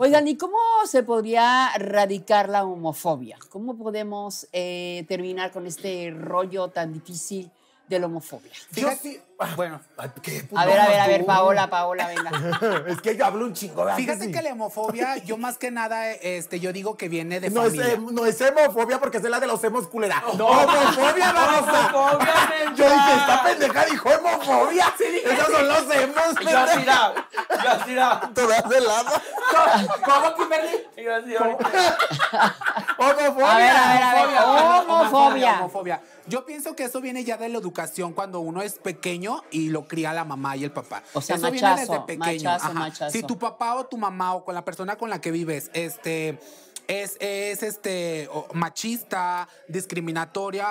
Oigan, ¿y cómo se podría radicar la homofobia? ¿Cómo podemos eh, terminar con este rollo tan difícil de la homofobia? Ah, bueno, a ver, a ver, a ver, Paola, Paola, venga. es que yo hablo un chingo. ¿verdad? Fíjate que la homofobia, yo más que nada, este, yo digo que viene de no Es, eh, no es porque es la de los hemos culera. No, homofobia, vamos a. yo dije, esta pendeja dijo homofobia. Sí, dije, Esos son los hemos. Yo, mira, yo ¿Cómo, Kimberly? Homofobia. homofobia. Yo pienso que eso viene ya de la educación cuando uno es pequeño y lo cría la mamá y el papá. O sea, eso viene desde pequeño. Si tu papá o tu mamá o con la persona con la que vives, este es, este machista, discriminatoria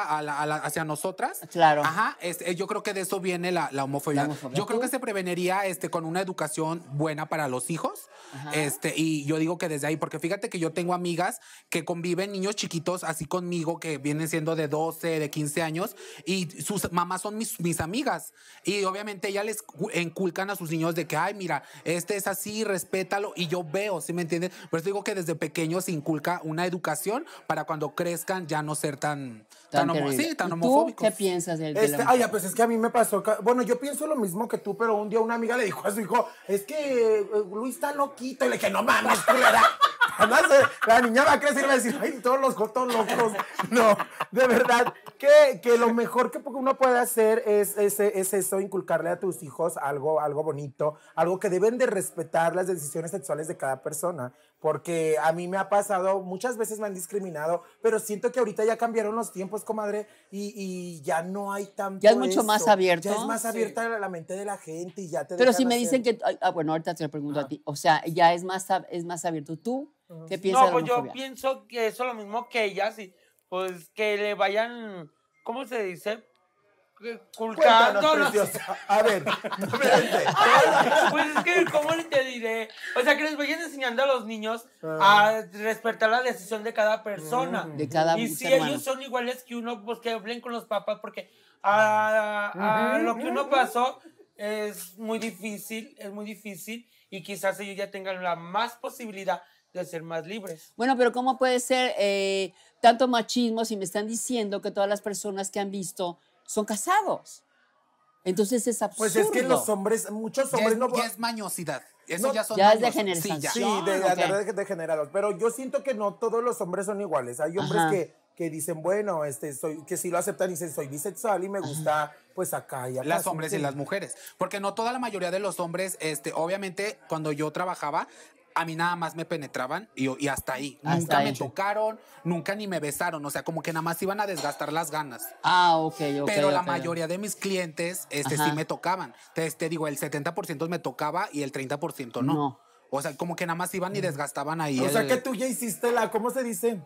hacia nosotras. Claro. Ajá, eh, yo creo que de eso viene la, homofobia. Yo creo que se preveniría este, con una educación buena para los hijos. Este, y yo digo que desde ahí, porque fíjate que yo tengo amigas que conviven niños chiquitos así conmigo, que vienen siendo de 12, de 15 años y sus mamás son mis, amigas. Y obviamente ya les inculcan a sus niños de que, ay, mira, este es así, respétalo. Y yo veo, ¿sí me entiendes? Por eso digo que desde pequeños se inculca una educación para cuando crezcan ya no ser tan, tan, tan, ¿Tú qué piensas del este, Ay, pues es que a mí me pasó. Bueno, yo pienso lo mismo que tú, pero un día una amiga le dijo a su hijo, es que eh, Luis está loquito. Y le dije, no mames, eh, la niña va a crecer y va a decir, ay, todos los jotos locos. No, de verdad que, lo mejor que uno puede hacer es, es, eso, inculcarle a tus hijos algo, algo bonito, algo que deben de respetar las decisiones sexuales de cada persona. Porque a mí me ha pasado, muchas veces me han discriminado, pero siento que ahorita ya cambiaron los tiempos, comadre, y, y ya no hay tanto. Ya es mucho más abierto. Ya es más abierta la mente de la gente y ya te. Pero si me dicen que. Ah, bueno, ahorita te lo pregunto a ti. O sea, ya es más, es más abierto. ¿Tú qué piensas? No, pues yo pienso que eso es lo mismo que ella, sí pues que le vayan, ¿cómo se dice? Culcando A ver, Pues es que, ¿cómo te diré? O sea, que les vayan enseñando a los niños ah. a respetar la decisión de cada persona. Mm. De cada Y si ellos son iguales que uno, pues que hablen con los papás, porque a, a lo que uno pasó es muy difícil, es muy difícil, y quizás ellos ya tengan la más posibilidad ser más libres. Bueno, pero ¿cómo puede ser eh, tanto machismo si me están diciendo que todas las personas que han visto son casados? Entonces es absurdo. Pues es que los hombres, muchos hombres no. Ya es mañosidad. Eso ya son. Ya es Sí, de, Pero yo siento que no todos los hombres son iguales. Hay hombres que, dicen, bueno, este, soy, que si lo aceptan y dicen, soy bisexual y me gusta, pues acá y acá. Las hombres y las mujeres. Porque no toda la mayoría de los hombres, este, obviamente, cuando yo trabajaba, a mí nada más me penetraban y, hasta ahí. nunca me tocaron, nunca ni me besaron, o sea, como que nada más iban a desgastar las ganas. Ah, ok, ok. Pero la mayoría de mis clientes este, sí me tocaban. Entonces te este, digo, el 70% me tocaba y el 30% no. O sea, como que nada más iban y desgastaban ahí. O sea, que tú ya hiciste la, ¿cómo se dice?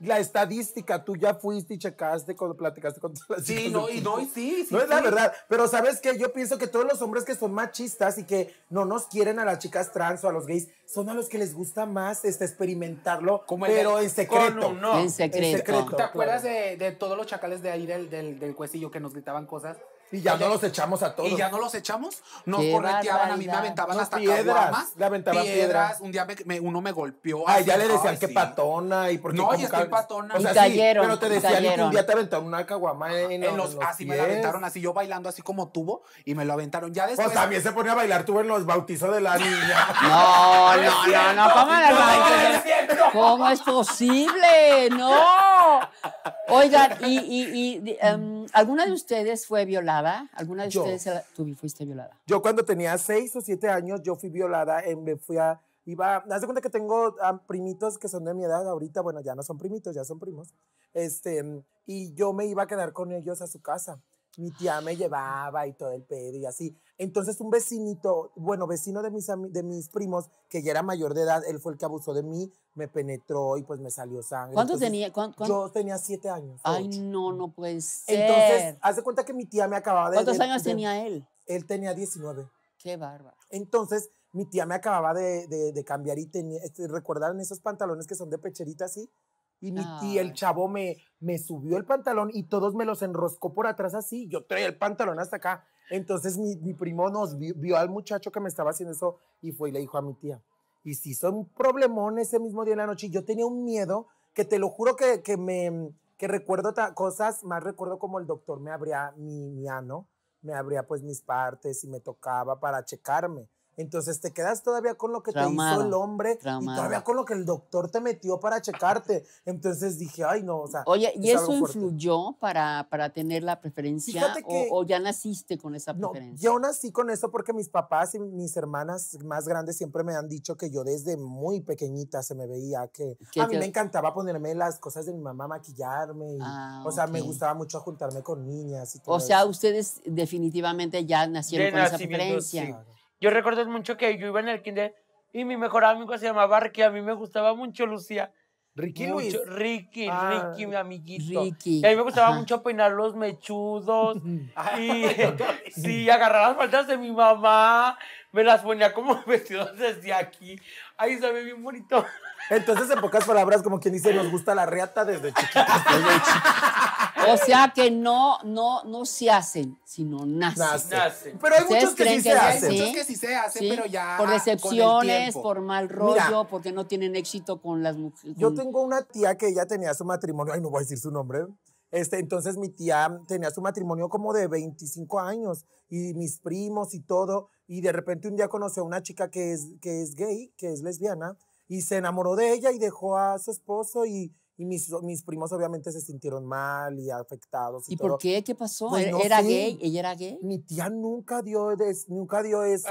la estadística, tú ya fuiste y checaste, cuando platicaste con todas las Sí, no, y no, y sí, sí. No es la verdad, pero ¿sabes qué? Yo pienso que todos los hombres que son machistas y que no nos quieren a las chicas trans o a los gays, son a los que les gusta más este, experimentarlo, pero en secreto. en secreto. ¿Te acuerdas de, todos los chacales de ahí del, del, que nos gritaban cosas? Y ya no los echamos a todos. Y ya no los echamos. Nos correteaban, a mí me aventaban hasta piedras, caguamas. Le aventaban piedras. Un día me, uno me golpeó. Ay, ya le decían que patona. Y no, y estoy patona. O sea, y pero te decían que un día te aventaron una caguama en, los, Así me la aventaron, así yo bailando así como tuvo Y me lo aventaron. Ya después. Pues también se ponía a bailar tuvo en los bautizos de la niña. no, no, no, no. no, ¿cómo es posible? No. Oigan, ¿y, em, alguna de ustedes fue violada? ¿Alguna de ustedes tú fuiste violada? Yo cuando tenía seis o siete años, yo fui violada, en, em, me fui a, iba, haz de cuenta que tengo primitos que son de mi edad ahorita, bueno, ya no son primitos, ya son primos, este, em, y yo me iba a quedar con ellos a su casa mi tía me llevaba y todo el pedo y así. Entonces un vecinito, bueno, vecino de mis, de mis primos, que ya era mayor de edad, él fue el que abusó de mí, me penetró y pues me salió sangre. ¿Cuántos tenía? Yo tenía siete años. Ay, no, no puede ser. Entonces, hace cuenta que mi tía me acababa de... ¿Cuántos años tenía él? Él tenía 19. Qué bárbaro. Entonces, mi tía me acababa de, de cambiar y tenía, este, ¿recuerdan esos pantalones que son de pecherita así? Y mi tía, el chavo, me, me subió el pantalón y todos me los enroscó por atrás así. Yo traía el pantalón hasta acá. Entonces mi, mi primo nos vio, al muchacho que me estaba haciendo eso y fue y le dijo a mi tía. Y si son un problemón ese mismo día en la noche. Y yo tenía un miedo que te lo juro que, me que recuerdo cosas, más recuerdo como el doctor me abría mi, mi ano, me abría pues mis partes y me tocaba para checarme. Entonces te quedas todavía con lo que te hizo el hombre y todavía con lo que el doctor te metió para checarte. Entonces dije, ay, no, o sea. Oye, ¿y eso influyó para, para, tener la preferencia? o, ya naciste con esa preferencia? No, yo nací con eso porque mis papás y mis hermanas más grandes siempre me han dicho que yo desde muy pequeñita se me veía que. A mí me encantaba ponerme las cosas de mi mamá, maquillarme. Ah, o sea, me gustaba mucho juntarme con niñas y todo O sea, ustedes definitivamente ya nacieron con esa preferencia. Yo recuerdo mucho que yo iba en el kinder y mi mejor amigo se llamaba Ricky, a mí me gustaba mucho Lucía. Ricky Ricky, ah, Ricky, mi amiguito. Y a mí me gustaba mucho peinar los mechudos. y sí, agarrar las faltas de mi mamá. Me las ponía como vestidos desde aquí. Ahí se ve bien bonito. Entonces, en pocas palabras, como quien dice, nos gusta la reata desde chiquitos. O sea que no, no, no se hacen, sino nacen. Pero hay muchos que sí se hacen. Hay muchos que sí se hacen, pero ya. Por decepciones, por mal rollo, porque no tienen éxito con las mujeres. Yo tengo una tía que ya tenía su matrimonio. Ay, no voy a decir su nombre. Este, entonces mi tía tenía su matrimonio como de 25 años y mis primos y todo. Y de repente un día conoció a una chica que es, que es gay, que es lesbiana y se enamoró de ella y dejó a su esposo y, mis, primos obviamente se sintieron mal y afectados. ¿Y, por qué? ¿Qué pasó? Pues ¿Era gay? ¿Ella era gay? Mi tía nunca dio, nunca dio eso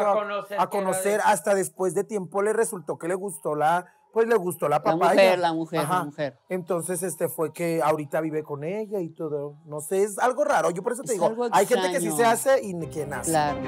a, conocer. hasta después de tiempo le resultó que le gustó la, pues le gustó la papaya. La mujer, la mujer, Entonces, este fue que ahorita vive con ella y todo. No sé, es algo raro. Yo por eso te digo, hay gente que sí se hace y que nace. Claro.